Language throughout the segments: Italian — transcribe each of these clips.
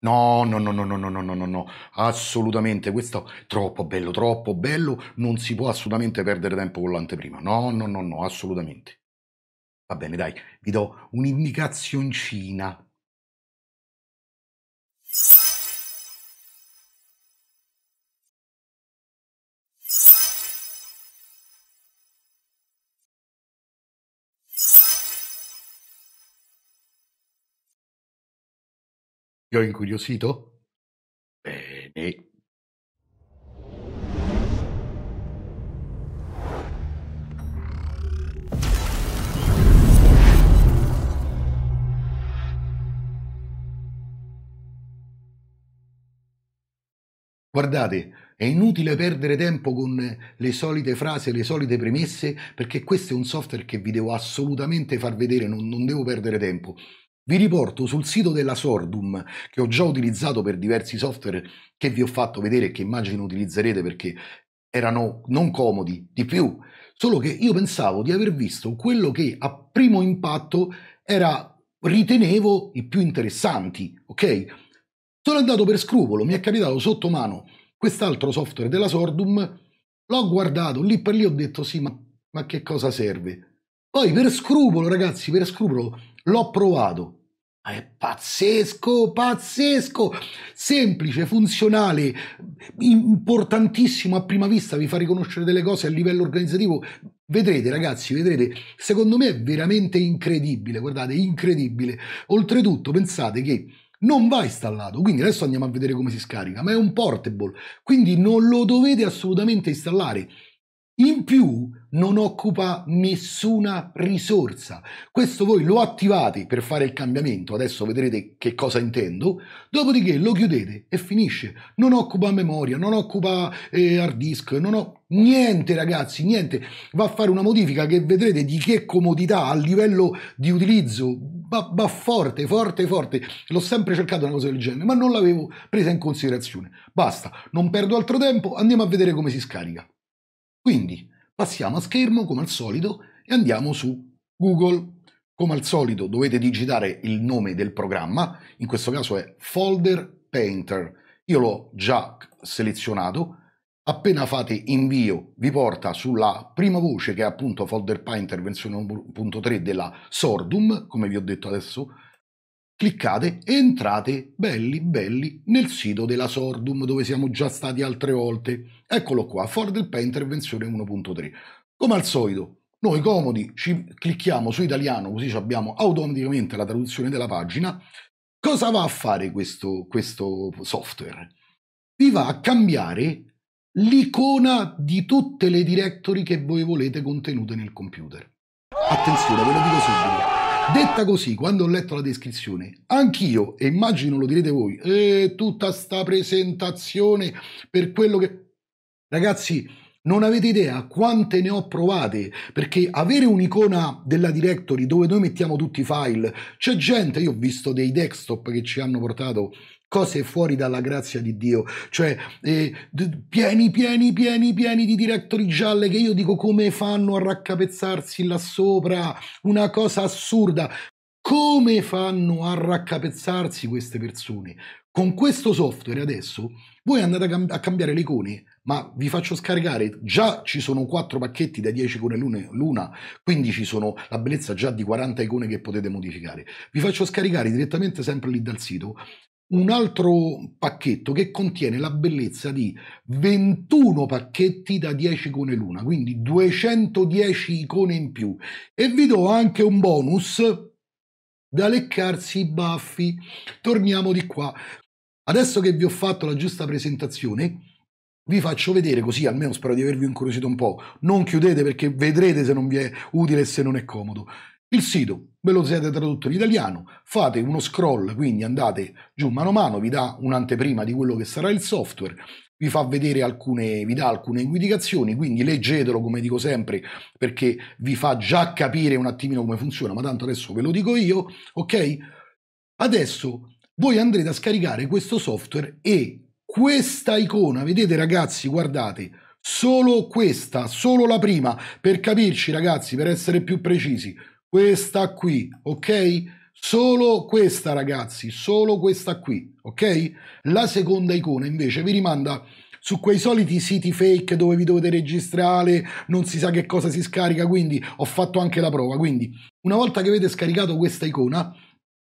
No, no, no, no, no, no, no, no, no, assolutamente, questo è troppo bello, troppo bello, non si può assolutamente perdere tempo con l'anteprima, no, no, no, no, assolutamente. Va bene, dai, vi do un'indicazioncina Ti ho incuriosito? Bene. Guardate, è inutile perdere tempo con le solite frasi e le solite premesse perché questo è un software che vi devo assolutamente far vedere, non, non devo perdere tempo. Vi riporto sul sito della Sordum che ho già utilizzato per diversi software che vi ho fatto vedere e che immagino utilizzerete perché erano non comodi di più, solo che io pensavo di aver visto quello che a primo impatto era ritenevo i più interessanti, ok? Sono andato per scrupolo, mi è capitato sotto mano quest'altro software della Sordum, l'ho guardato, lì per lì ho detto sì, ma, ma che cosa serve? Poi per scrupolo, ragazzi, per scrupolo l'ho provato, Ah, è pazzesco, pazzesco, semplice, funzionale, importantissimo a prima vista, vi fa riconoscere delle cose a livello organizzativo. Vedrete ragazzi, vedrete, secondo me è veramente incredibile, guardate, incredibile. Oltretutto pensate che non va installato, quindi adesso andiamo a vedere come si scarica, ma è un portable, quindi non lo dovete assolutamente installare. In più non occupa nessuna risorsa. Questo voi lo attivate per fare il cambiamento, adesso vedrete che cosa intendo, dopodiché lo chiudete e finisce. Non occupa memoria, non occupa eh, hard disk, non ho niente ragazzi, niente. Va a fare una modifica che vedrete di che comodità a livello di utilizzo. Va, forte, forte, forte. L'ho sempre cercato una cosa del genere, ma non l'avevo presa in considerazione. Basta, non perdo altro tempo, andiamo a vedere come si scarica. Quindi, Passiamo a schermo come al solito e andiamo su Google. Come al solito dovete digitare il nome del programma, in questo caso è Folder Painter. Io l'ho già selezionato. Appena fate invio vi porta sulla prima voce che è appunto Folder Painter versione 1.3 della Sordum, come vi ho detto adesso cliccate e entrate belli belli nel sito della Sordum dove siamo già stati altre volte. Eccolo qua, Ford Painter versione 1.3. Come al solito, noi comodi ci clicchiamo su italiano così abbiamo automaticamente la traduzione della pagina. Cosa va a fare questo, questo software? Vi va a cambiare l'icona di tutte le directory che voi volete contenute nel computer. Attenzione, ve lo dico subito Detta così, quando ho letto la descrizione, anch'io, e immagino lo direte voi, e eh, tutta sta presentazione per quello che... Ragazzi, non avete idea quante ne ho provate, perché avere un'icona della directory dove noi mettiamo tutti i file, c'è gente, io ho visto dei desktop che ci hanno portato cose fuori dalla grazia di Dio, cioè eh, pieni, pieni, pieni, pieni di direttori gialle che io dico come fanno a raccapezzarsi là sopra, una cosa assurda. Come fanno a raccapezzarsi queste persone? Con questo software adesso voi andate a, cam- a cambiare le icone, ma vi faccio scaricare, già ci sono 4 pacchetti da 10 icone l'una, l'una, quindi ci sono la bellezza già di 40 icone che potete modificare. Vi faccio scaricare direttamente sempre lì dal sito un altro pacchetto che contiene la bellezza di 21 pacchetti da 10 icone l'una, quindi 210 icone in più. E vi do anche un bonus da leccarsi i baffi. Torniamo di qua. Adesso che vi ho fatto la giusta presentazione, vi faccio vedere così, almeno spero di avervi incuriosito un po'. Non chiudete perché vedrete se non vi è utile e se non è comodo. Il sito ve lo siete tradotto in italiano, fate uno scroll, quindi andate giù mano a mano, vi dà un'anteprima di quello che sarà il software, vi fa vedere alcune, vi dà alcune indicazioni, quindi leggetelo come dico sempre perché vi fa già capire un attimino come funziona, ma tanto adesso ve lo dico io, ok? Adesso voi andrete a scaricare questo software e questa icona, vedete ragazzi, guardate, solo questa, solo la prima, per capirci ragazzi, per essere più precisi, questa qui, ok? Solo questa ragazzi, solo questa qui, ok? La seconda icona invece vi rimanda su quei soliti siti fake dove vi dovete registrare, non si sa che cosa si scarica, quindi ho fatto anche la prova. Quindi una volta che avete scaricato questa icona,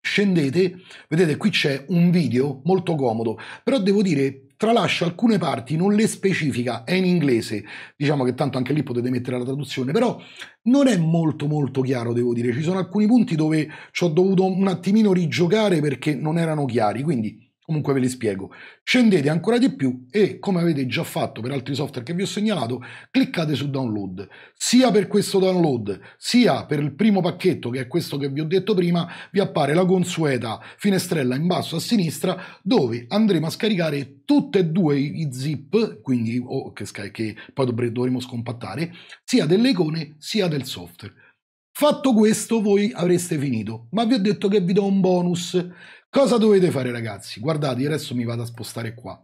scendete, vedete qui c'è un video molto comodo, però devo dire tralascia alcune parti, non le specifica, è in inglese, diciamo che tanto anche lì potete mettere la traduzione, però non è molto molto chiaro, devo dire, ci sono alcuni punti dove ci ho dovuto un attimino rigiocare perché non erano chiari, quindi Comunque ve li spiego. Scendete ancora di più e, come avete già fatto per altri software che vi ho segnalato, cliccate su download. Sia per questo download, sia per il primo pacchetto, che è questo che vi ho detto prima, vi appare la consueta finestrella in basso a sinistra dove andremo a scaricare tutte e due i zip, quindi oh, che, che, poi dovremo scompattare, sia delle icone sia del software. Fatto questo voi avreste finito, ma vi ho detto che vi do un bonus Cosa dovete fare ragazzi? Guardate, io adesso mi vado a spostare qua.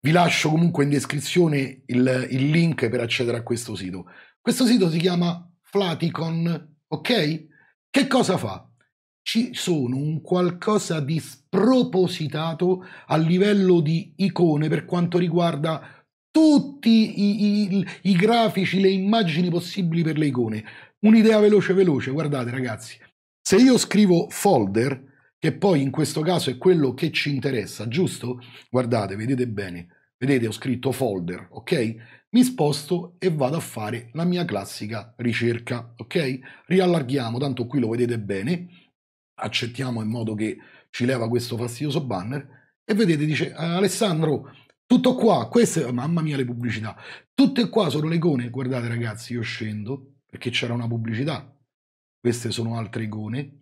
Vi lascio comunque in descrizione il, il link per accedere a questo sito. Questo sito si chiama Flaticon, ok? Che cosa fa? Ci sono un qualcosa di spropositato a livello di icone per quanto riguarda tutti i, i, i grafici, le immagini possibili per le icone. Un'idea veloce veloce, guardate ragazzi. Se io scrivo folder, che poi in questo caso è quello che ci interessa, giusto? Guardate, vedete bene, vedete ho scritto folder, ok? Mi sposto e vado a fare la mia classica ricerca, ok? Riallarghiamo, tanto qui lo vedete bene, accettiamo in modo che ci leva questo fastidioso banner e vedete dice Alessandro tutto qua, queste, mamma mia le pubblicità, tutte qua sono le icone, guardate ragazzi io scendo perché c'era una pubblicità, queste sono altre icone,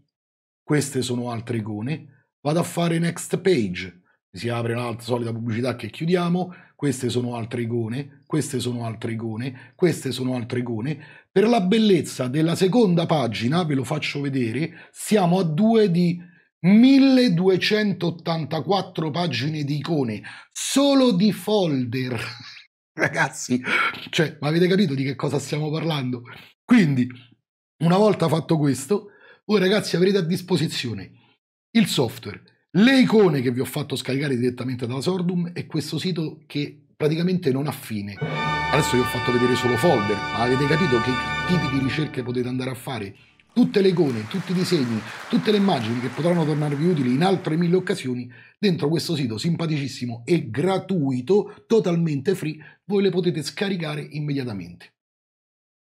queste sono altre icone, vado a fare next page, si apre un'altra solita pubblicità che chiudiamo, queste sono altre icone, queste sono altre icone, queste sono altre icone. Per la bellezza della seconda pagina, ve lo faccio vedere, siamo a due di 1284 pagine di icone, solo di folder. Ragazzi, cioè, ma avete capito di che cosa stiamo parlando? Quindi, una volta fatto questo, voi ragazzi avrete a disposizione il software, le icone che vi ho fatto scaricare direttamente dalla Sordum e questo sito che praticamente non ha fine. Adesso vi ho fatto vedere solo folder, ma avete capito che tipi di ricerche potete andare a fare? Tutte le icone, tutti i disegni, tutte le immagini che potranno tornarvi utili in altre mille occasioni, dentro questo sito simpaticissimo e gratuito, totalmente free, voi le potete scaricare immediatamente.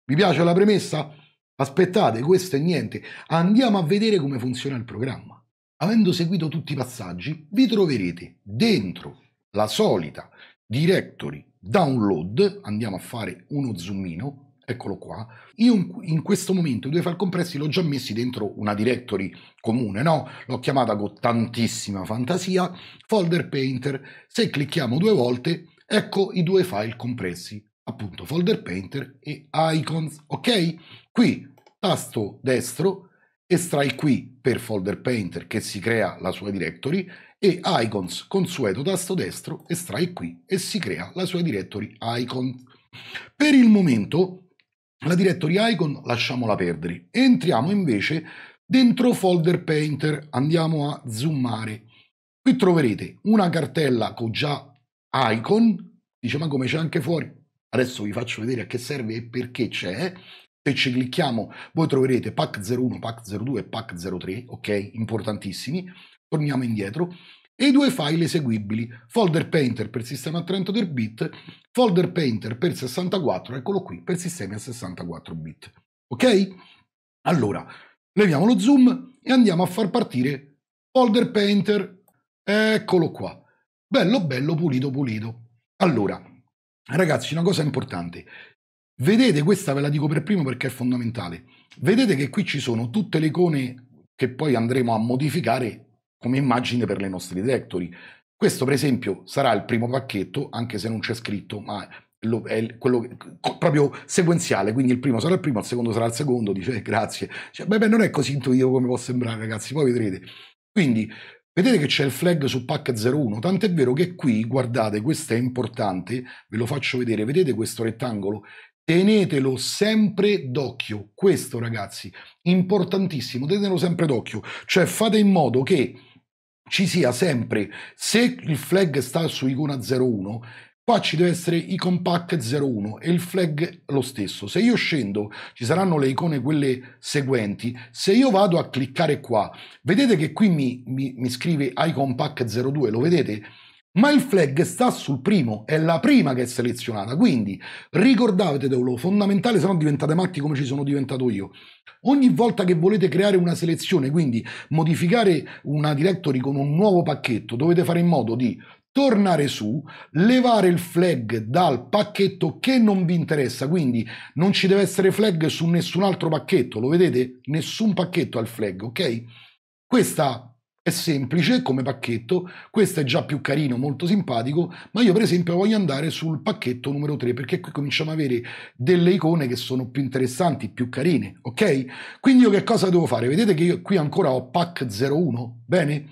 Vi piace la premessa? Aspettate, questo è niente, andiamo a vedere come funziona il programma. Avendo seguito tutti i passaggi, vi troverete dentro la solita directory download, andiamo a fare uno zoomino, eccolo qua, io in questo momento i due file compressi l'ho già messi dentro una directory comune, no? L'ho chiamata con tantissima fantasia, folder painter, se clicchiamo due volte, ecco i due file compressi, appunto folder painter e icons, ok? Qui, tasto destro, estrai qui per Folder Painter che si crea la sua directory e Icons, consueto tasto destro, estrai qui e si crea la sua directory Icon. Per il momento la directory Icon lasciamola perdere. Entriamo invece dentro Folder Painter, andiamo a zoomare. Qui troverete una cartella con già Icon, dice ma come c'è anche fuori? Adesso vi faccio vedere a che serve e perché c'è se ci clicchiamo voi troverete pack 01, pack 02 e pack 03, ok? Importantissimi. Torniamo indietro. E i due file eseguibili, folder painter per sistema a 32 bit, folder painter per 64, eccolo qui, per sistemi a 64 bit. Ok? Allora, leviamo lo zoom e andiamo a far partire folder painter. Eccolo qua. Bello, bello, pulito, pulito. Allora, ragazzi, una cosa importante. Vedete, questa ve la dico per primo perché è fondamentale. Vedete che qui ci sono tutte le icone che poi andremo a modificare come immagine per le nostre directory. Questo per esempio sarà il primo pacchetto, anche se non c'è scritto, ma è quello proprio sequenziale, quindi il primo sarà il primo, il secondo sarà il secondo, dice eh, grazie. Cioè, beh, beh, non è così intuitivo come può sembrare ragazzi, poi vedrete. Quindi Vedete che c'è il flag su pack 01, tant'è vero che qui, guardate, questo è importante, ve lo faccio vedere, vedete questo rettangolo? Tenetelo sempre d'occhio, questo ragazzi, importantissimo, tenetelo sempre d'occhio, cioè fate in modo che ci sia sempre, se il flag sta su icona 01, Qua ci deve essere i compact 01 e il flag lo stesso. Se io scendo ci saranno le icone quelle seguenti. Se io vado a cliccare qua, vedete che qui mi, mi, mi scrive iCompact 02, lo vedete? Ma il flag sta sul primo, è la prima che è selezionata, quindi ricordatevelo, fondamentale se no diventate matti come ci sono diventato io. Ogni volta che volete creare una selezione, quindi modificare una directory con un nuovo pacchetto, dovete fare in modo di tornare su, levare il flag dal pacchetto che non vi interessa, quindi non ci deve essere flag su nessun altro pacchetto, lo vedete? Nessun pacchetto al flag, ok? Questa è semplice come pacchetto, questo è già più carino, molto simpatico, ma io per esempio voglio andare sul pacchetto numero 3 perché qui cominciamo ad avere delle icone che sono più interessanti, più carine, ok? Quindi io che cosa devo fare? Vedete che io qui ancora ho pack 01, bene?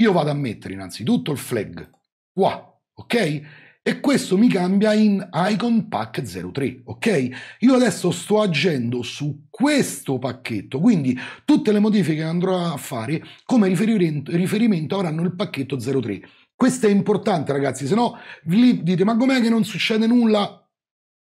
Io vado a mettere innanzitutto il flag, qua, ok? E questo mi cambia in Icon Pack 03, ok? Io adesso sto agendo su questo pacchetto, quindi tutte le modifiche che andrò a fare come riferimento avranno il pacchetto 03. Questo è importante ragazzi, se no vi dite ma com'è che non succede nulla?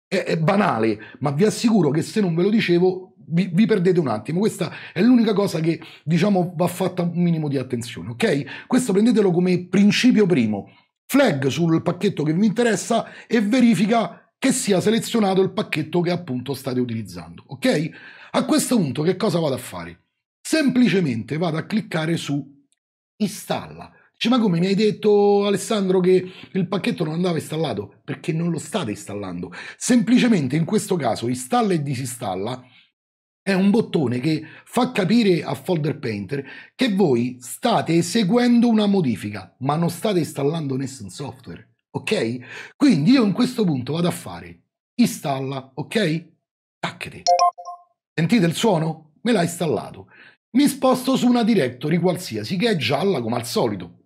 È, è, banale, ma vi assicuro che se non ve lo dicevo vi, vi perdete un attimo. Questa è l'unica cosa che diciamo va fatta un minimo di attenzione, ok? Questo prendetelo come principio primo flag sul pacchetto che vi interessa e verifica che sia selezionato il pacchetto che appunto state utilizzando. Ok? A questo punto che cosa vado a fare? Semplicemente vado a cliccare su installa. Dice, ma come mi hai detto Alessandro che il pacchetto non andava installato? Perché non lo state installando. Semplicemente in questo caso installa e disinstalla è un bottone che fa capire a Folder Painter che voi state eseguendo una modifica, ma non state installando nessun software, ok? Quindi io in questo punto vado a fare installa, ok? Tacchete. Sentite il suono? Me l'ha installato. Mi sposto su una directory qualsiasi che è gialla come al solito.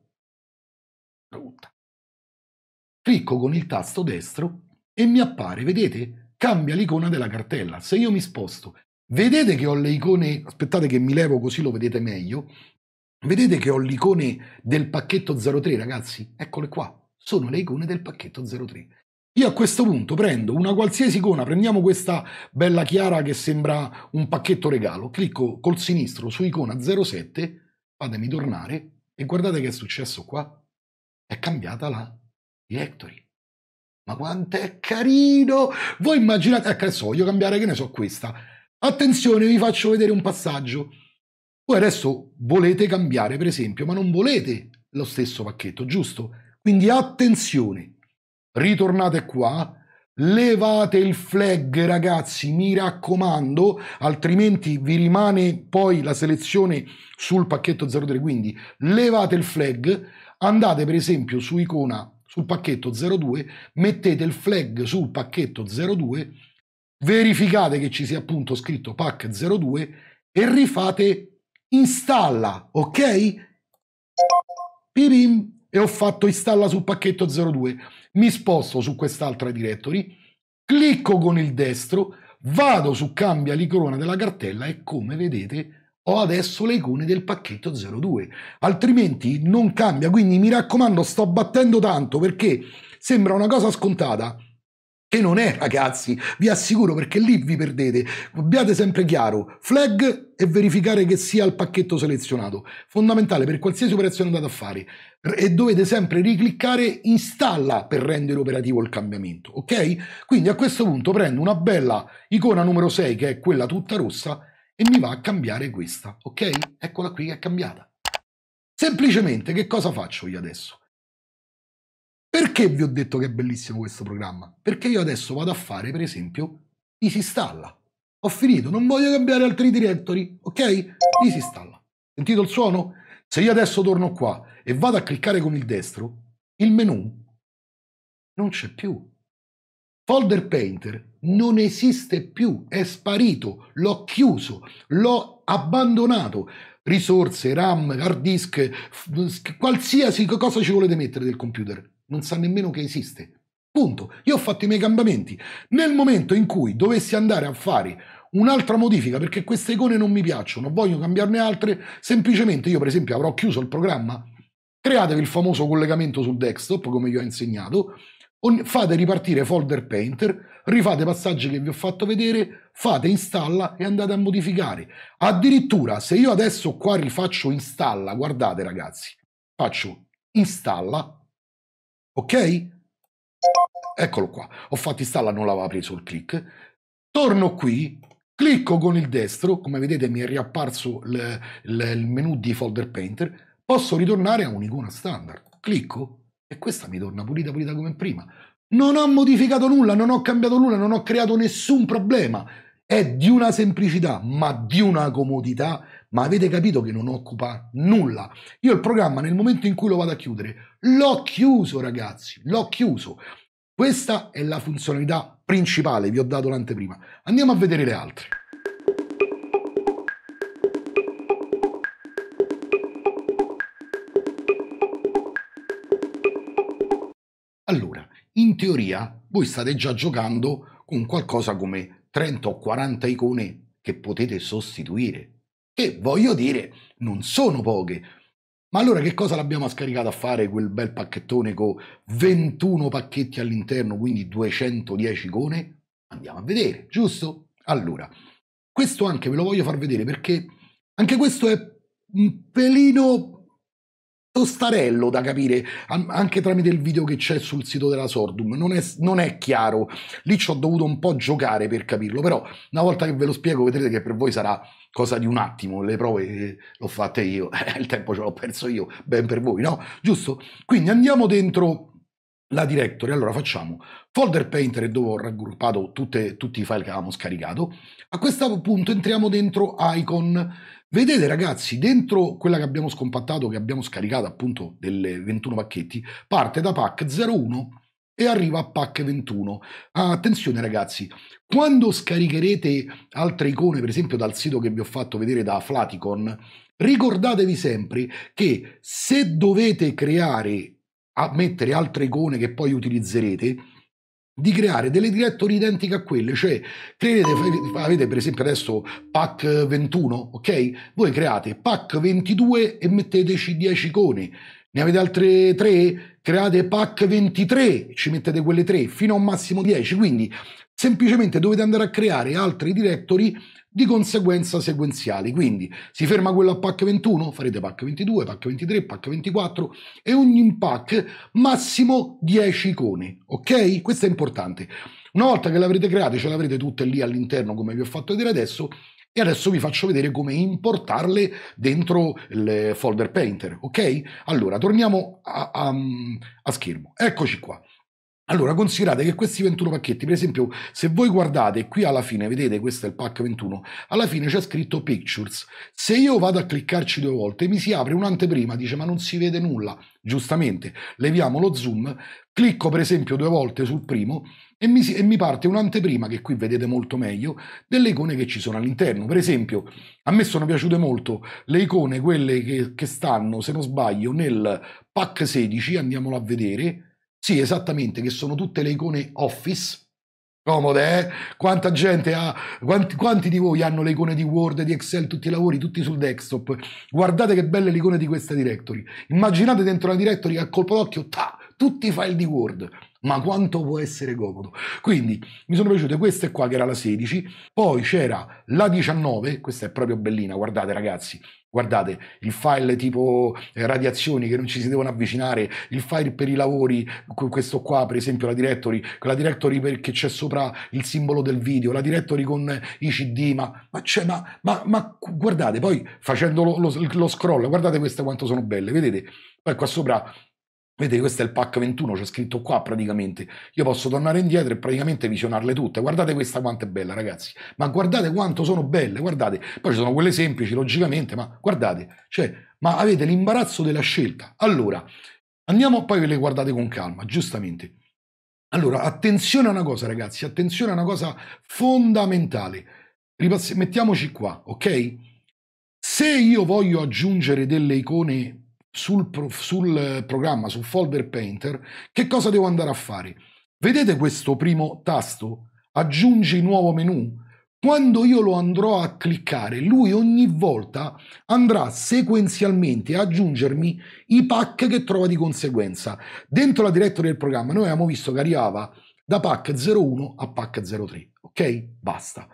Clicco con il tasto destro e mi appare, vedete? Cambia l'icona della cartella. Se io mi sposto Vedete che ho le icone, aspettate che mi levo così lo vedete meglio, vedete che ho l'icone del pacchetto 03 ragazzi, eccole qua, sono le icone del pacchetto 03. Io a questo punto prendo una qualsiasi icona, prendiamo questa bella chiara che sembra un pacchetto regalo, clicco col sinistro su icona 07, fatemi tornare e guardate che è successo qua, è cambiata la directory. Ma quanto è carino! Voi immaginate, ecco adesso voglio cambiare, che ne so, questa Attenzione, vi faccio vedere un passaggio. Voi adesso volete cambiare, per esempio, ma non volete lo stesso pacchetto, giusto? Quindi attenzione, ritornate qua, levate il flag ragazzi, mi raccomando, altrimenti vi rimane poi la selezione sul pacchetto 03, quindi levate il flag, andate per esempio su icona sul pacchetto 02, mettete il flag sul pacchetto 02 verificate che ci sia appunto scritto pack 02 e rifate installa, ok? Pipim, e ho fatto installa sul pacchetto 02. Mi sposto su quest'altra directory, clicco con il destro, vado su cambia l'icona della cartella e come vedete ho adesso le icone del pacchetto 02, altrimenti non cambia, quindi mi raccomando sto battendo tanto perché sembra una cosa scontata, e non è, ragazzi, vi assicuro perché lì vi perdete. Abbiate sempre chiaro, flag e verificare che sia il pacchetto selezionato. Fondamentale per qualsiasi operazione andate a fare. E dovete sempre ricliccare installa per rendere operativo il cambiamento, ok? Quindi a questo punto prendo una bella icona numero 6, che è quella tutta rossa, e mi va a cambiare questa, ok? Eccola qui che è cambiata. Semplicemente che cosa faccio io adesso? Perché vi ho detto che è bellissimo questo programma? Perché io adesso vado a fare, per esempio, EasyStalla. Ho finito, non voglio cambiare altri directory, ok? EasyStalla. Sentito il suono? Se io adesso torno qua e vado a cliccare con il destro, il menu non c'è più. Folder Painter non esiste più, è sparito, l'ho chiuso, l'ho abbandonato risorse, RAM, hard disk, qualsiasi cosa ci volete mettere del computer. Non sa nemmeno che esiste. Punto. Io ho fatto i miei cambiamenti. Nel momento in cui dovessi andare a fare un'altra modifica perché queste icone non mi piacciono, voglio cambiarne altre, semplicemente io per esempio avrò chiuso il programma, createvi il famoso collegamento sul desktop come vi ho insegnato, fate ripartire folder painter, rifate i passaggi che vi ho fatto vedere, fate installa e andate a modificare. Addirittura se io adesso qua rifaccio installa, guardate ragazzi, faccio installa, ok? Eccolo qua, ho fatto installa, non l'aveva preso il click. Torno qui, clicco con il destro, come vedete mi è riapparso il, il menu di folder painter, posso ritornare a un'icona standard. Clicco, e questa mi torna pulita pulita come prima. Non ho modificato nulla, non ho cambiato nulla, non ho creato nessun problema. È di una semplicità, ma di una comodità. Ma avete capito che non occupa nulla. Io il programma nel momento in cui lo vado a chiudere, l'ho chiuso ragazzi, l'ho chiuso. Questa è la funzionalità principale, vi ho dato l'anteprima. Andiamo a vedere le altre. Allora, in teoria voi state già giocando con qualcosa come 30 o 40 icone che potete sostituire. Che voglio dire, non sono poche. Ma allora che cosa l'abbiamo scaricato a fare quel bel pacchettone con 21 pacchetti all'interno, quindi 210 icone? Andiamo a vedere, giusto? Allora, questo anche ve lo voglio far vedere perché anche questo è un pelino tostarello da capire anche tramite il video che c'è sul sito della Sordum non è, non è, chiaro lì ci ho dovuto un po' giocare per capirlo però una volta che ve lo spiego vedrete che per voi sarà cosa di un attimo le prove eh, l'ho fatte io il tempo ce l'ho perso io ben per voi no giusto quindi andiamo dentro la directory, allora facciamo folder painter dove ho raggruppato tutte, tutti i file che avevamo scaricato. A questo punto entriamo dentro icon. Vedete ragazzi, dentro quella che abbiamo scompattato, che abbiamo scaricato appunto delle 21 pacchetti, parte da pack 01 e arriva a pack 21. Ah, attenzione ragazzi, quando scaricherete altre icone, per esempio dal sito che vi ho fatto vedere da Flaticon, ricordatevi sempre che se dovete creare a mettere altre icone che poi utilizzerete, di creare delle directory identiche a quelle, cioè credete avete per esempio adesso pack 21, ok? Voi create pack 22 e metteteci 10 icone, ne avete altre 3, create pack 23, ci mettete quelle 3 fino a un massimo 10, quindi semplicemente dovete andare a creare altri directory di conseguenza sequenziali. Quindi si ferma quello a pack 21, farete pack 22, pack 23, pack 24 e ogni pack massimo 10 icone, ok? Questo è importante. Una volta che l'avrete avrete ce l'avrete tutte lì all'interno come vi ho fatto vedere adesso, e adesso vi faccio vedere come importarle dentro il folder painter, ok? Allora, torniamo a, a, a schermo. Eccoci qua. Allora, considerate che questi 21 pacchetti, per esempio, se voi guardate qui alla fine, vedete, questo è il pack 21, alla fine c'è scritto Pictures. Se io vado a cliccarci due volte, mi si apre un'anteprima, dice ma non si vede nulla. Giustamente, leviamo lo zoom, clicco per esempio due volte sul primo e mi, e mi parte un'anteprima, che qui vedete molto meglio, delle icone che ci sono all'interno. Per esempio, a me sono piaciute molto le icone, quelle che, che stanno, se non sbaglio, nel pack 16, andiamolo a vedere, sì, esattamente, che sono tutte le icone Office. Comode, eh? Quanta gente ha, quanti, quanti, di voi hanno le icone di Word, di Excel, tutti i lavori, tutti sul desktop? Guardate che belle le icone di questa directory. Immaginate dentro la directory a colpo d'occhio, ta, tutti i file di Word ma quanto può essere comodo. Quindi mi sono piaciute queste qua che era la 16, poi c'era la 19, questa è proprio bellina, guardate ragazzi, guardate il file tipo eh, radiazioni che non ci si devono avvicinare, il file per i lavori, questo qua per esempio la directory, la directory perché c'è sopra il simbolo del video, la directory con i cd, ma, ma, ma, ma, ma guardate, poi facendo lo, lo, lo scroll, guardate queste quanto sono belle, vedete? Poi qua sopra Vedete, questo è il pack 21, c'è scritto qua praticamente. Io posso tornare indietro e praticamente visionarle tutte. Guardate questa quanto è bella, ragazzi. Ma guardate quanto sono belle, guardate. Poi ci sono quelle semplici, logicamente, ma guardate. Cioè, ma avete l'imbarazzo della scelta. Allora, andiamo, poi ve le guardate con calma, giustamente. Allora, attenzione a una cosa, ragazzi, attenzione a una cosa fondamentale. Ripass- mettiamoci qua, ok? Se io voglio aggiungere delle icone sul, sul eh, programma, sul folder painter, che cosa devo andare a fare? Vedete questo primo tasto? Aggiungi nuovo menu. Quando io lo andrò a cliccare, lui ogni volta andrà sequenzialmente a aggiungermi i pack che trova di conseguenza. Dentro la directory del programma noi abbiamo visto che arrivava da pack 01 a pack 03. Ok? Basta.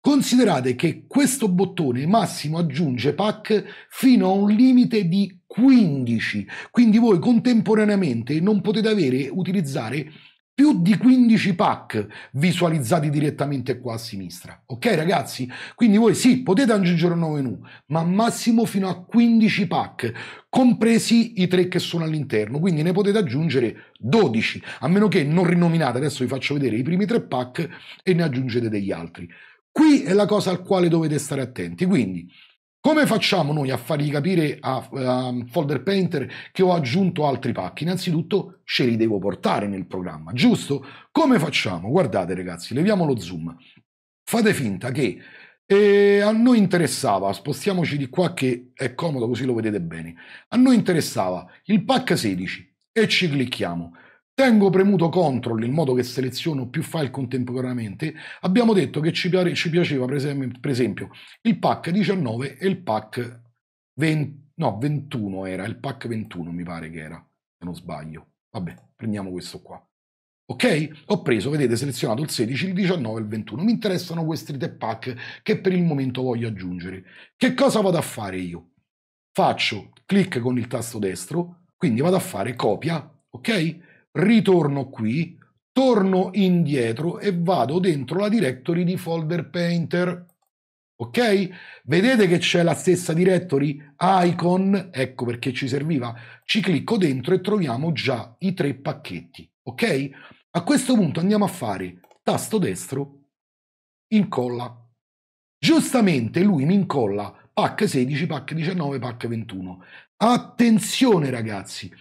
Considerate che questo bottone massimo aggiunge pack fino a un limite di 15, quindi voi contemporaneamente non potete avere, utilizzare più di 15 pack visualizzati direttamente qua a sinistra. Ok ragazzi? Quindi voi sì, potete aggiungere un nuovo menu, ma massimo fino a 15 pack, compresi i tre che sono all'interno, quindi ne potete aggiungere 12, a meno che non rinominate, adesso vi faccio vedere i primi tre pack e ne aggiungete degli altri. Qui è la cosa al quale dovete stare attenti. Quindi, come facciamo noi a fargli capire a, a Folder Painter che ho aggiunto altri pacchi? Innanzitutto ce li devo portare nel programma, giusto? Come facciamo? Guardate ragazzi, leviamo lo zoom. Fate finta che e eh, a noi interessava, spostiamoci di qua che è comodo così lo vedete bene, a noi interessava il pack 16 e ci clicchiamo. Tengo premuto CTRL in modo che seleziono più file contemporaneamente. Abbiamo detto che ci, piaceva per esempio il pack 19 e il pack 20, no, 21 era, il pack 21 mi pare che era, se non sbaglio. Vabbè, prendiamo questo qua. Ok? Ho preso, vedete, selezionato il 16, il 19 e il 21. Mi interessano questi tre pack che per il momento voglio aggiungere. Che cosa vado a fare io? Faccio clic con il tasto destro, quindi vado a fare copia, ok? ritorno qui, torno indietro e vado dentro la directory di Folder Painter. Ok? Vedete che c'è la stessa directory icon? Ecco perché ci serviva. Ci clicco dentro e troviamo già i tre pacchetti. Ok? A questo punto andiamo a fare tasto destro, incolla. Giustamente lui mi incolla pack 16, pack 19, pack 21. Attenzione ragazzi,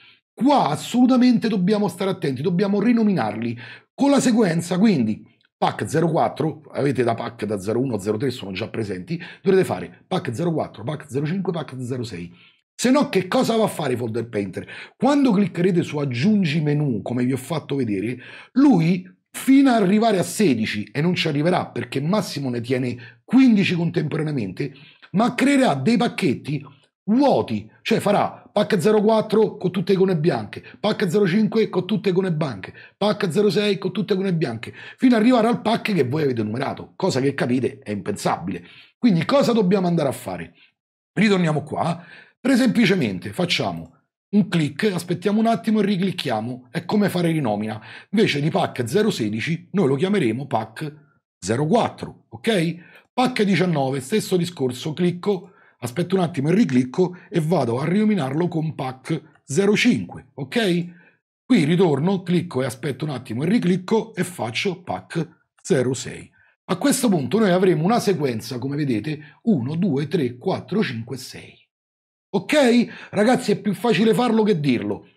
Qua assolutamente dobbiamo stare attenti, dobbiamo rinominarli con la sequenza, quindi PAC 04, avete da PAC da 01 a 03, sono già presenti, dovrete fare PAC 04, PAC 05, PAC 06. Se no che cosa va a fare il Folder Painter? Quando cliccherete su aggiungi menu, come vi ho fatto vedere, lui fino ad arrivare a 16, e non ci arriverà perché Massimo ne tiene 15 contemporaneamente, ma creerà dei pacchetti vuoti, cioè farà PAC 04 con tutte icone bianche, PAC 05 con tutte icone bianche, PAC 06 con tutte icone bianche, fino ad arrivare al PAC che voi avete numerato, cosa che capite è impensabile. Quindi cosa dobbiamo andare a fare? Ritorniamo qua, per semplicemente facciamo un clic, aspettiamo un attimo e riclicchiamo, è come fare rinomina. Invece di PAC 016 noi lo chiameremo PAC 04, ok? PAC 19, stesso discorso, clicco, aspetto un attimo e riclicco e vado a rinominarlo con pack 05, ok? Qui ritorno, clicco e aspetto un attimo e riclicco e faccio pack 06. A questo punto noi avremo una sequenza, come vedete, 1, 2, 3, 4, 5, 6. Ok? Ragazzi è più facile farlo che dirlo.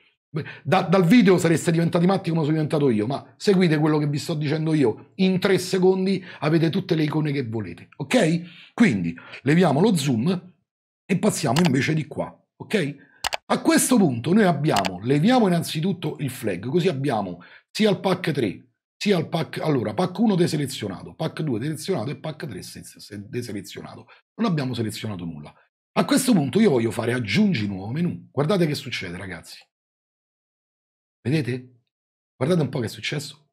Da, dal video sareste diventati matti come sono diventato io, ma seguite quello che vi sto dicendo io. In tre secondi avete tutte le icone che volete, ok? Quindi leviamo lo zoom e passiamo invece di qua, ok? A questo punto noi abbiamo, leviamo innanzitutto il flag, così abbiamo sia il pack 3 sia il pack, allora pack 1 deselezionato, pack 2 deselezionato e pack 3 deselezionato. Non abbiamo selezionato nulla. A questo punto io voglio fare aggiungi nuovo menu. Guardate che succede ragazzi. Vedete? Guardate un po' che è successo.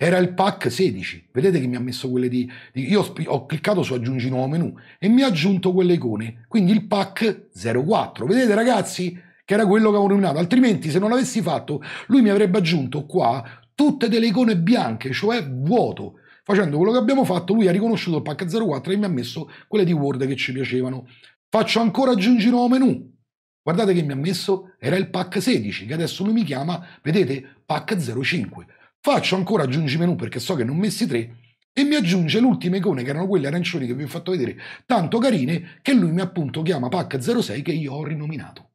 Era il pack 16. Vedete che mi ha messo quelle di... di io ho, ho, cliccato su aggiungi nuovo menu e mi ha aggiunto quelle icone. Quindi il pack 04. Vedete ragazzi? Che era quello che avevo nominato. Altrimenti se non l'avessi fatto, lui mi avrebbe aggiunto qua tutte delle icone bianche, cioè vuoto. Facendo quello che abbiamo fatto, lui ha riconosciuto il pack 04 e mi ha messo quelle di Word che ci piacevano. Faccio ancora aggiungi nuovo menu. Guardate che mi ha messo, era il pack 16, che adesso lui mi chiama, vedete, pack 05. Faccio ancora aggiungi menu perché so che non ho messi tre e mi aggiunge l'ultima icona che erano quelle arancioni che vi ho fatto vedere, tanto carine, che lui mi appunto chiama pack 06 che io ho rinominato.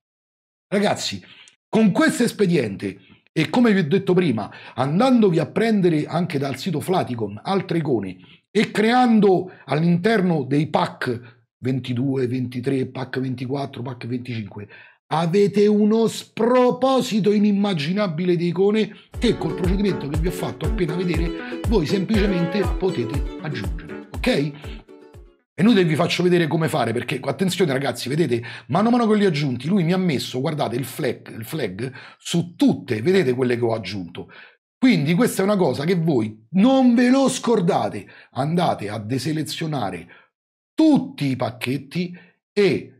Ragazzi, con questo espediente e come vi ho detto prima, andandovi a prendere anche dal sito Flaticon altre icone e creando all'interno dei pack 22, 23, pack 24, pack 25. Avete uno sproposito inimmaginabile di icone che col procedimento che vi ho fatto appena vedere voi semplicemente potete aggiungere, ok? E inutile vi faccio vedere come fare perché, attenzione ragazzi, vedete, mano a mano che li ho aggiunti, lui mi ha messo, guardate, il flag, il flag su tutte, vedete quelle che ho aggiunto. Quindi questa è una cosa che voi non ve lo scordate, andate a deselezionare tutti i pacchetti e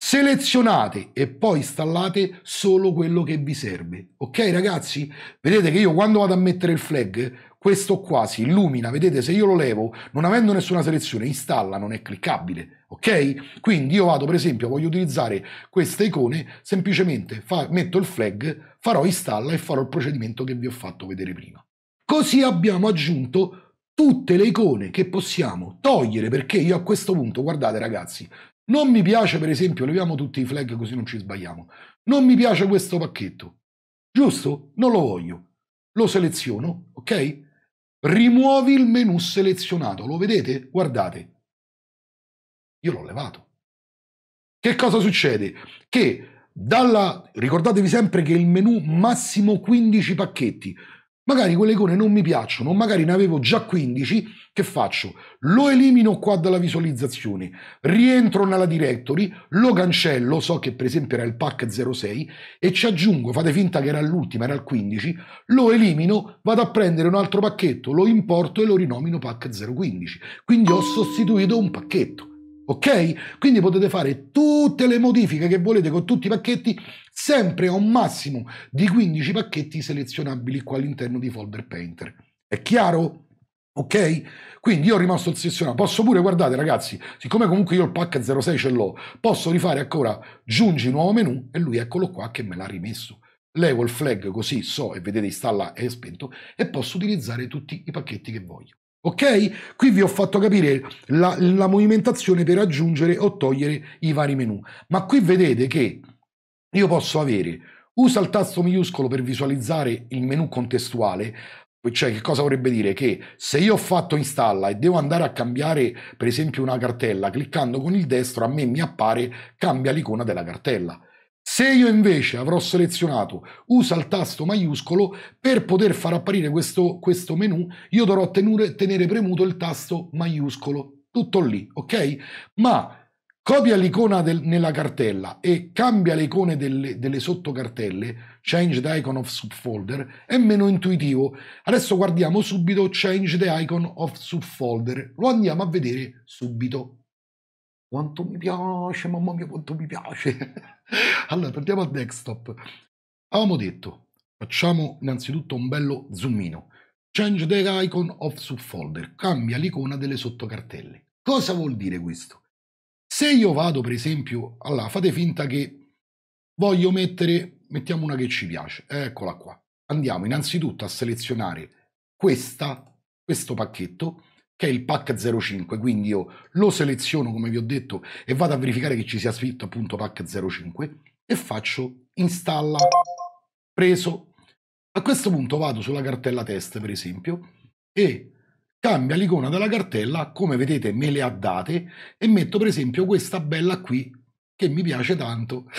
selezionate e poi installate solo quello che vi serve. Ok ragazzi? Vedete che io quando vado a mettere il flag, questo qua si illumina, vedete se io lo levo, non avendo nessuna selezione, installa, non è cliccabile. Ok? Quindi io vado per esempio, voglio utilizzare queste icone, semplicemente fa, metto il flag, farò installa e farò il procedimento che vi ho fatto vedere prima. Così abbiamo aggiunto tutte le icone che possiamo togliere perché io a questo punto, guardate ragazzi, non mi piace per esempio, leviamo tutti i flag così non ci sbagliamo, non mi piace questo pacchetto, giusto? Non lo voglio, lo seleziono, ok? Rimuovi il menu selezionato, lo vedete? Guardate, io l'ho levato. Che cosa succede? Che dalla... ricordatevi sempre che il menu massimo 15 pacchetti, Magari quelle icone non mi piacciono, magari ne avevo già 15, che faccio? Lo elimino qua dalla visualizzazione, rientro nella directory, lo cancello, so che per esempio era il pack 06, e ci aggiungo, fate finta che era l'ultima, era il 15, lo elimino, vado a prendere un altro pacchetto, lo importo e lo rinomino pack 015. Quindi ho sostituito un pacchetto. Ok? Quindi potete fare tutte le modifiche che volete con tutti i pacchetti, sempre a un massimo di 15 pacchetti selezionabili qua all'interno di Folder Painter. È chiaro? Ok? Quindi io ho rimasto ossessionato. Posso pure, guardate ragazzi, siccome comunque io il pack 06 ce l'ho, posso rifare ancora giungi nuovo menu e lui eccolo qua che me l'ha rimesso. Levo il flag così so e vedete installa e è spento e posso utilizzare tutti i pacchetti che voglio. Ok? Qui vi ho fatto capire la, la movimentazione per aggiungere o togliere i vari menu. Ma qui vedete che io posso avere usa il tasto maiuscolo per visualizzare il menu contestuale, cioè che cosa vorrebbe dire? Che se io ho fatto installa e devo andare a cambiare per esempio una cartella, cliccando con il destro a me mi appare cambia l'icona della cartella. Se io invece avrò selezionato usa il tasto maiuscolo, per poter far apparire questo, questo menu, io dovrò tenure, tenere premuto il tasto maiuscolo. Tutto lì, ok? Ma copia l'icona del, nella cartella e cambia le icone delle, delle sottocartelle, change the icon of subfolder, è meno intuitivo. Adesso guardiamo subito change the icon of subfolder, lo andiamo a vedere subito. Quanto mi piace, mamma mia, quanto mi piace! Allora, torniamo al desktop. Avevamo detto, facciamo innanzitutto un bello zoomino. Change the icon of subfolder. Cambia l'icona delle sottocartelle. Cosa vuol dire questo? Se io vado, per esempio, alla, fate finta che voglio mettere, mettiamo una che ci piace. Eccola qua. Andiamo innanzitutto a selezionare questa, questo pacchetto che è il pack 05, quindi io lo seleziono come vi ho detto e vado a verificare che ci sia scritto appunto pack 05 e faccio installa, preso. A questo punto vado sulla cartella test per esempio e cambia l'icona della cartella, come vedete me le ha date e metto per esempio questa bella qui che mi piace tanto,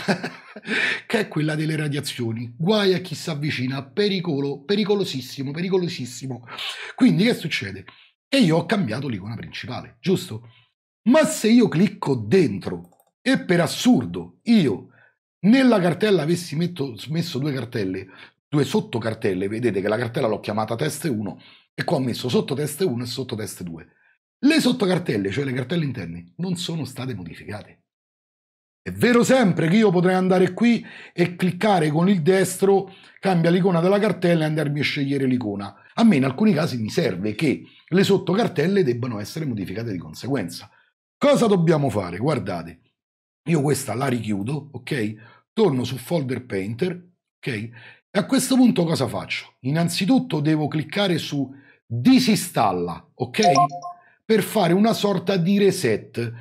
che è quella delle radiazioni. Guai a chi si avvicina, pericolo, pericolosissimo, pericolosissimo. Quindi che succede? e io ho cambiato l'icona principale, giusto? Ma se io clicco dentro e per assurdo io nella cartella avessi metto, messo due cartelle, due sottocartelle, vedete che la cartella l'ho chiamata test 1 e qua ho messo sotto test 1 e sotto test 2. Le sottocartelle, cioè le cartelle interne, non sono state modificate. È vero sempre che io potrei andare qui e cliccare con il destro, cambia l'icona della cartella e andarmi a scegliere l'icona a me in alcuni casi mi serve che le sottocartelle debbano essere modificate di conseguenza. Cosa dobbiamo fare? Guardate, io questa la richiudo, ok? Torno su Folder Painter, ok? E a questo punto cosa faccio? Innanzitutto devo cliccare su Disinstalla, ok? Per fare una sorta di reset.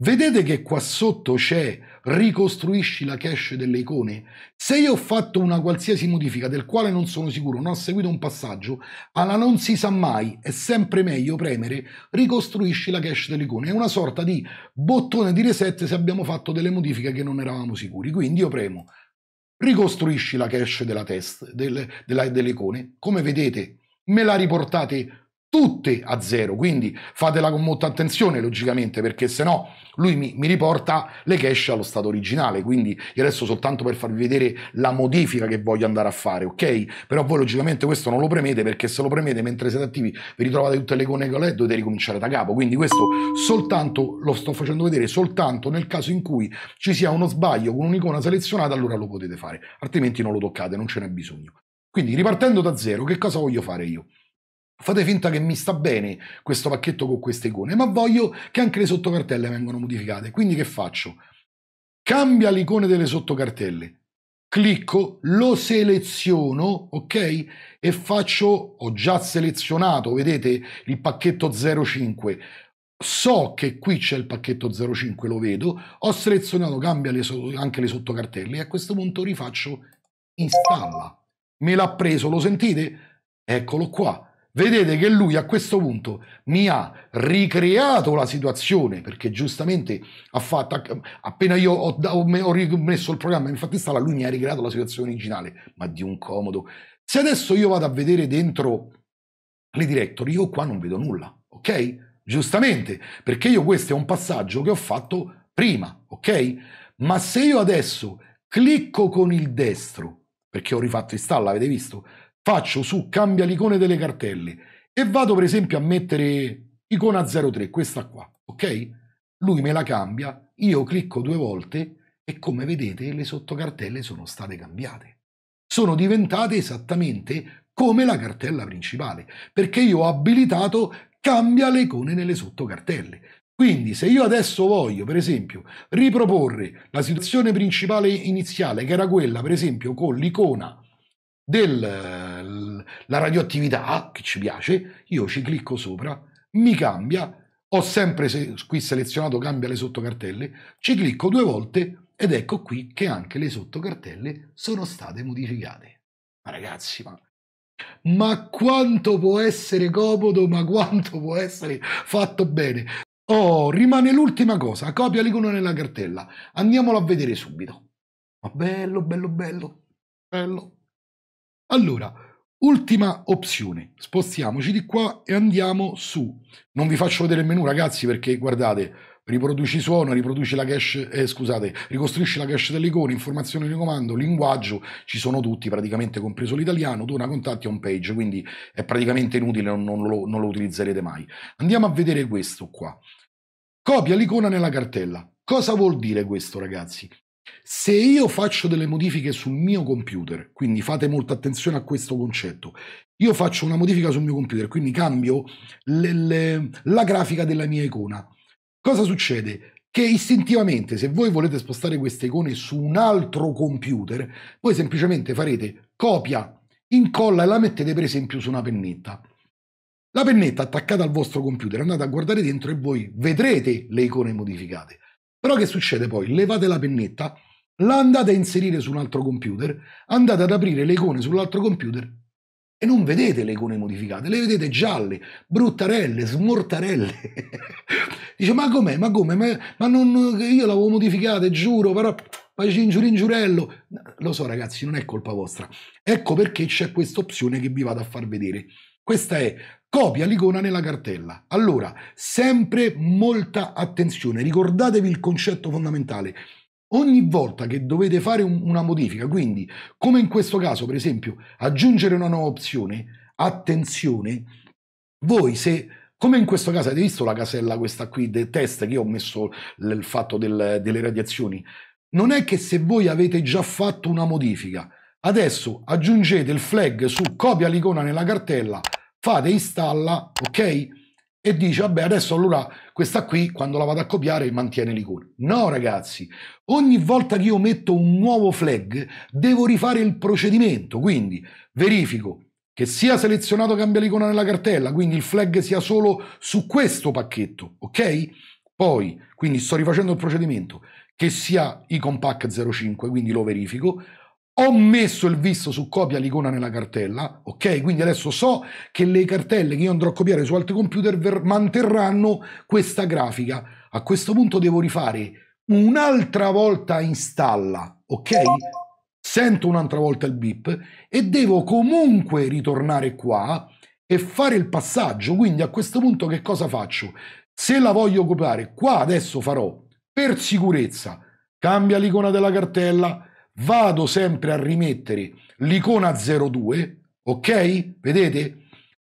Vedete che qua sotto c'è ricostruisci la cache delle icone. Se io ho fatto una qualsiasi modifica del quale non sono sicuro, non ho seguito un passaggio, alla non si sa mai, è sempre meglio premere ricostruisci la cache delle icone. È una sorta di bottone di reset se abbiamo fatto delle modifiche che non eravamo sicuri. Quindi io premo ricostruisci la cache della test, del, della, delle icone. Come vedete, me la riportate tutte a zero, quindi fatela con molta attenzione logicamente perché se no lui mi, mi, riporta le cash allo stato originale, quindi io adesso soltanto per farvi vedere la modifica che voglio andare a fare, ok? Però voi logicamente questo non lo premete perché se lo premete mentre siete attivi vi ritrovate tutte le icone che ho e dovete ricominciare da capo, quindi questo soltanto lo sto facendo vedere soltanto nel caso in cui ci sia uno sbaglio con un'icona selezionata allora lo potete fare, altrimenti non lo toccate, non ce n'è bisogno. Quindi ripartendo da zero che cosa voglio fare io? Fate finta che mi sta bene questo pacchetto con queste icone, ma voglio che anche le sottocartelle vengano modificate. Quindi che faccio? Cambia l'icona delle sottocartelle, clicco, lo seleziono, ok? E faccio, ho già selezionato, vedete, il pacchetto 05. So che qui c'è il pacchetto 05, lo vedo, ho selezionato, cambia le, anche le sottocartelle e a questo punto rifaccio installa. Me l'ha preso, lo sentite? Eccolo qua Vedete che lui a questo punto mi ha ricreato la situazione perché giustamente ha fatto, appena io ho, ho, ho rimesso il programma infatti in fattistrada, lui mi ha ricreato la situazione originale, ma di un comodo. Se adesso io vado a vedere dentro le directory, io qua non vedo nulla, ok? Giustamente, perché io questo è un passaggio che ho fatto prima, ok? Ma se io adesso clicco con il destro, perché ho rifatto installa, avete visto? faccio su cambia l'icone delle cartelle e vado per esempio a mettere icona 03, questa qua, ok? Lui me la cambia, io clicco due volte e come vedete le sottocartelle sono state cambiate. Sono diventate esattamente come la cartella principale, perché io ho abilitato cambia le icone nelle sottocartelle. Quindi se io adesso voglio, per esempio, riproporre la situazione principale iniziale, che era quella, per esempio, con l'icona della radioattività che ci piace, io ci clicco sopra, mi cambia, ho sempre se, qui selezionato cambia le sottocartelle, ci clicco due volte ed ecco qui che anche le sottocartelle sono state modificate. Ma ragazzi, ma ma quanto può essere comodo, ma quanto può essere fatto bene. Oh, rimane l'ultima cosa, copia l'icona nella cartella. Andiamolo a vedere subito. Ma bello, bello, bello, bello. Allora, ultima opzione, spostiamoci di qua e andiamo su. Non vi faccio vedere il menu ragazzi perché guardate, riproduci suono, riproduci la cache, eh, scusate, ricostruisci la cache dell'icona, informazioni di comando, linguaggio, ci sono tutti praticamente, compreso l'italiano, dona contatti home page, quindi è praticamente inutile, non lo, non lo utilizzerete mai. Andiamo a vedere questo qua. Copia l'icona nella cartella. Cosa vuol dire questo ragazzi? Se io faccio delle modifiche sul mio computer, quindi fate molta attenzione a questo concetto, io faccio una modifica sul mio computer, quindi cambio le, le, la grafica della mia icona. Cosa succede? Che istintivamente, se voi volete spostare queste icone su un altro computer, voi semplicemente farete copia, incolla e la mettete per esempio su una pennetta. La pennetta attaccata al vostro computer, andate a guardare dentro e voi vedrete le icone modificate. Però che succede poi? Levate la pennetta, la andate a inserire su un altro computer, andate ad aprire le icone sull'altro computer e non vedete le icone modificate, le vedete gialle, bruttarelle, smortarelle. Dice, ma com'è, ma come, ma, ma non, io l'avevo modificata, giuro, però facci in giurello. Lo so ragazzi, non è colpa vostra. Ecco perché c'è questa opzione che vi vado a far vedere. Questa è Copia l'icona nella cartella. Allora, sempre molta attenzione, ricordatevi il concetto fondamentale. Ogni volta che dovete fare un, una modifica, quindi come in questo caso per esempio aggiungere una nuova opzione, attenzione, voi se come in questo caso avete visto la casella questa qui del test che io ho messo il fatto del, delle radiazioni, non è che se voi avete già fatto una modifica, adesso aggiungete il flag su copia l'icona nella cartella, fa deinstalla, ok? E dice, vabbè, adesso allora questa qui, quando la vado a copiare, mantiene l'icona. No, ragazzi, ogni volta che io metto un nuovo flag, devo rifare il procedimento. Quindi verifico che sia selezionato cambia l'icona nella cartella, quindi il flag sia solo su questo pacchetto, ok? Poi, quindi sto rifacendo il procedimento, che sia iCompact 05, quindi lo verifico, ho messo il visto su copia l'icona nella cartella, ok? Quindi adesso so che le cartelle che io andrò a copiare su altri computer ver- manterranno questa grafica. A questo punto devo rifare un'altra volta installa, ok? Sento un'altra volta il beep e devo comunque ritornare qua e fare il passaggio. Quindi a questo punto che cosa faccio? Se la voglio copiare qua adesso farò per sicurezza, cambia l'icona della cartella, vado sempre a rimettere l'icona 02, ok? Vedete?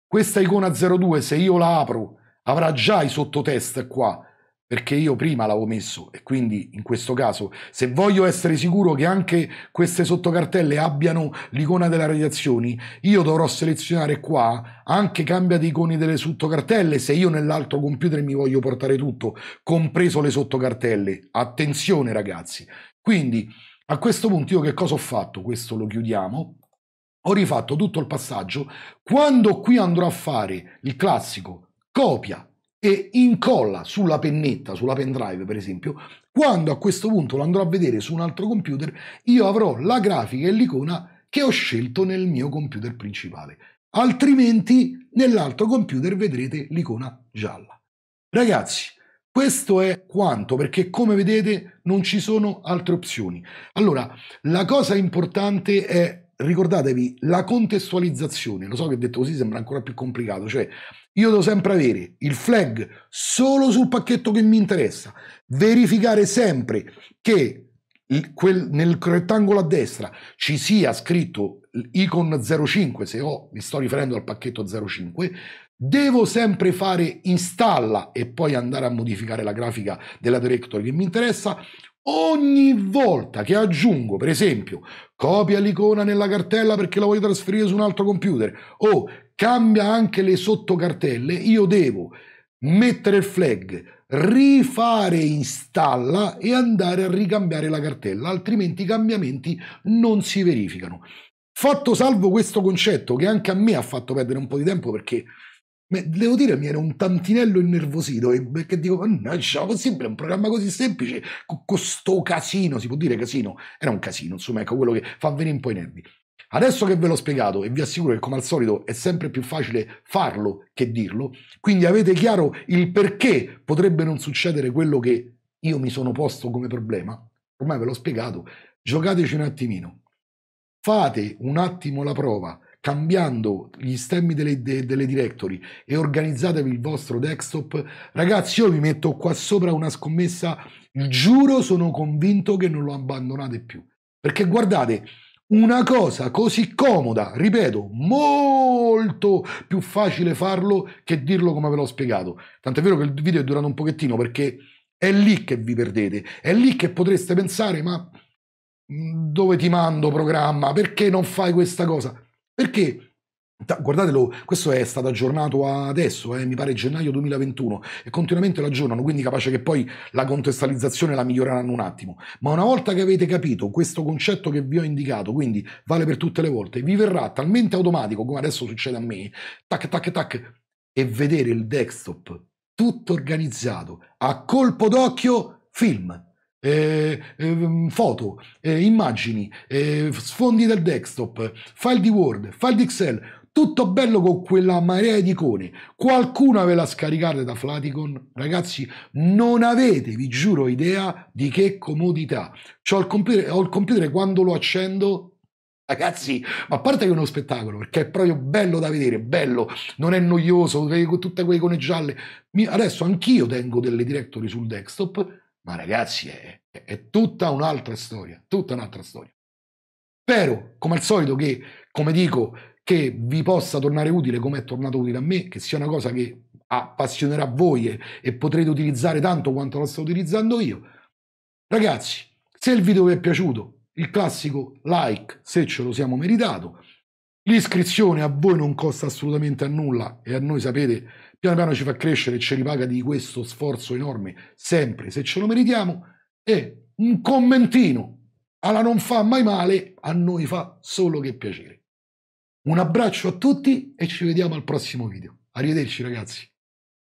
Questa icona 02, se io la apro, avrà già i sottotest qua, perché io prima l'avevo messo e quindi in questo caso se voglio essere sicuro che anche queste sottocartelle abbiano l'icona delle radiazioni io dovrò selezionare qua anche cambia di icone delle sottocartelle se io nell'altro computer mi voglio portare tutto compreso le sottocartelle attenzione ragazzi quindi a questo punto io che cosa ho fatto? Questo lo chiudiamo. Ho rifatto tutto il passaggio. Quando qui andrò a fare il classico copia e incolla sulla pennetta, sulla pendrive per esempio, quando a questo punto lo andrò a vedere su un altro computer, io avrò la grafica e l'icona che ho scelto nel mio computer principale. Altrimenti nell'altro computer vedrete l'icona gialla. Ragazzi, questo è quanto, perché come vedete non ci sono altre opzioni. Allora, la cosa importante è, ricordatevi, la contestualizzazione. Lo so che detto così sembra ancora più complicato, cioè io devo sempre avere il flag solo sul pacchetto che mi interessa, verificare sempre che Quel, nel rettangolo a destra ci sia scritto icon 05 se ho, mi sto riferendo al pacchetto 05 devo sempre fare installa e poi andare a modificare la grafica della directory che mi interessa, ogni volta che aggiungo, per esempio, copia l'icona nella cartella perché la voglio trasferire su un altro computer o cambia anche le sottocartelle, io devo mettere il flag, rifare installa e andare a ricambiare la cartella, altrimenti i cambiamenti non si verificano. Fatto salvo questo concetto che anche a me ha fatto perdere un po' di tempo perché devo dire, mi ero un tantinello innervosito perché dico, Ma non mannaggia, possibile, un programma così semplice, con questo casino, si può dire casino? Era un casino, insomma, ecco quello che fa venire un po' i nervi. Adesso che ve l'ho spiegato e vi assicuro che come al solito è sempre più facile farlo che dirlo, quindi avete chiaro il perché potrebbe non succedere quello che io mi sono posto come problema? Ormai ve l'ho spiegato, giocateci un attimino, fate un attimo la prova cambiando gli stemmi delle, de, delle directory e organizzatevi il vostro desktop, ragazzi io vi metto qua sopra una scommessa, giuro sono convinto che non lo abbandonate più. Perché guardate, una cosa così comoda, ripeto, molto più facile farlo che dirlo come ve l'ho spiegato. Tant'è vero che il video è durato un pochettino perché è lì che vi perdete, è lì che potreste pensare ma dove ti mando programma, perché non fai questa cosa? Perché Guardatelo, questo è stato aggiornato adesso, eh, mi pare gennaio 2021, e continuamente lo aggiornano, quindi capace che poi la contestualizzazione la miglioreranno un attimo. Ma una volta che avete capito questo concetto che vi ho indicato, quindi vale per tutte le volte, vi verrà talmente automatico, come adesso succede a me, tac tac tac, e vedere il desktop tutto organizzato, a colpo d'occhio, film eh, eh, foto, eh, immagini, eh, sfondi del desktop, file di Word, file di Excel, tutto bello con quella marea di icone. Qualcuno ve la scaricate da Flaticon? Ragazzi, non avete, vi giuro, idea di che comodità. Ho il, computer, ho il computer quando lo accendo. Ragazzi, ma a parte che è uno spettacolo, perché è proprio bello da vedere, bello, non è noioso, tutte quelle icone gialle. adesso anch'io tengo delle directory sul desktop ma ragazzi, è, è, tutta un'altra storia, tutta un'altra storia. Spero, come al solito, che, come dico, che vi possa tornare utile come è tornato utile a me, che sia una cosa che appassionerà voi e, e potrete utilizzare tanto quanto la sto utilizzando io. Ragazzi, se il video vi è piaciuto, il classico like se ce lo siamo meritato. L'iscrizione a voi non costa assolutamente a nulla e a noi sapete piano piano ci fa crescere e ci ripaga di questo sforzo enorme, sempre se ce lo meritiamo, e un commentino alla non fa mai male, a noi fa solo che piacere. Un abbraccio a tutti e ci vediamo al prossimo video. Arrivederci ragazzi.